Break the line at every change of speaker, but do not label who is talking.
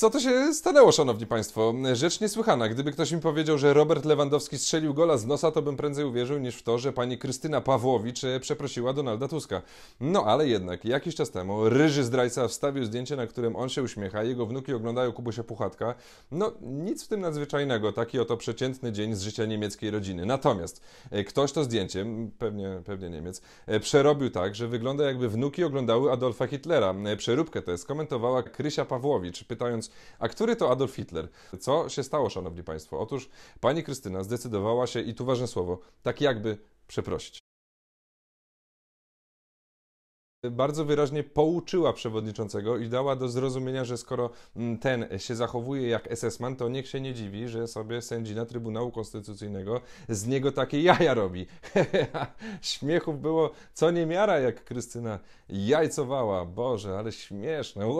Co to się stanęło, szanowni państwo? Rzecz niesłychana. Gdyby ktoś mi powiedział, że Robert Lewandowski strzelił gola z nosa, to bym prędzej uwierzył niż w to, że pani Krystyna Pawłowicz e, przeprosiła Donalda Tuska. No ale jednak, jakiś czas temu ryży zdrajca wstawił zdjęcie, na którym on się uśmiecha, jego wnuki oglądają Kubusia Puchatka. No nic w tym nadzwyczajnego, taki oto przeciętny dzień z życia niemieckiej rodziny. Natomiast e, ktoś to zdjęcie, pewnie, pewnie Niemiec, e, przerobił tak, że wygląda jakby wnuki oglądały Adolfa Hitlera. Przeróbkę tę skomentowała Krysia Pawłowicz, pytając a który to Adolf Hitler. Co się stało, szanowni państwo? Otóż pani Krystyna zdecydowała się, i tu ważne słowo, tak jakby przeprosić bardzo wyraźnie pouczyła przewodniczącego i dała do zrozumienia, że skoro mm, ten się zachowuje jak SS-man, to niech się nie dziwi, że sobie sędzina Trybunału Konstytucyjnego z niego takie jaja robi. Śmiechów było co niemiara, jak Krystyna jajcowała. Boże, ale śmieszne.